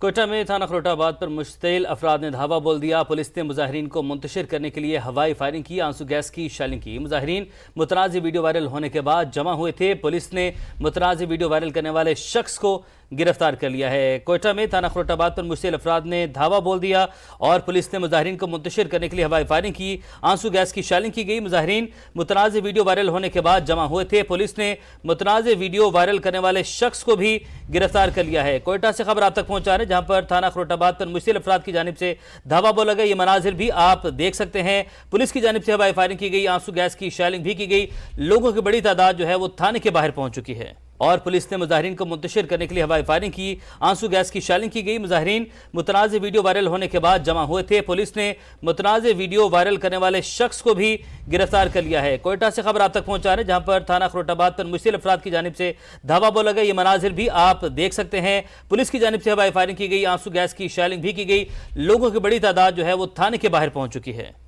कोटा में थाना खरोटाबाद पर मुश्तिल अफराद ने धावा बोल दिया पुलिस ने मुजाहरीन को मुंतशिर करने के लिए हवाई फायरिंग की आंसू गैस की शैलिंग की मुजाहरीन मुतनाज़ वीडियो वायरल होने के बाद जमा हुए थे पुलिस ने मुतनाज़ वीडियो वायरल करने वाले शख्स को गिरफ्तार कर लिया है कोयटा में थाना खुरटाबाद पर मुश्तिल अफराद ने धावा बोल दिया और पुलिस ने मुजाहरीन को मुंतशिर करने के लिए हवाई फायरिंग की आंसू गैस की शालिंग की गई मुजाहरीन मुतनाज़ वीडियो वायरल होने के बाद जमा हुए थे पुलिस ने मुतनाज़ वीडियो वायरल करने वाले शख्स को भी गिरफ्तार कर लिया है कोयटा से खबर आप तक पहुंचा रहे जहां पर थाना खुरटाबाद पर मुश्तिल अफराद की जानब से धावा बोला गया ये मनाजिर भी आप देख सकते हैं पुलिस की जानब से हवाई फायरिंग की गई आंसू गैस की शालिंग भी की गई लोगों की बड़ी तादाद जो है वो थाने के बाहर पहुंच चुकी है और पुलिस ने मुजाहरीन को मुंतशिर करने के लिए हवाई फायरिंग की आंसू गैस की शैलिंग की गई मुजाहरीन मुतनाज़ वीडियो वायरल होने के बाद जमा हुए थे पुलिस ने मुतनाज़ वीडियो वायरल करने वाले शख्स को भी गिरफ्तार कर लिया है कोयटा से खबर आप तक पहुंचा रहे हैं जहां पर थाना खरोटाबाद पर मुश्तिल अफराद की जानब से धावा बोला गया ये मनाजिर भी आप देख सकते हैं पुलिस की जानब से हवाई फायरिंग की गई आंसू गैस की शैलिंग भी की गई लोगों की बड़ी तादाद जो है वो थाने के बाहर पहुंच चुकी है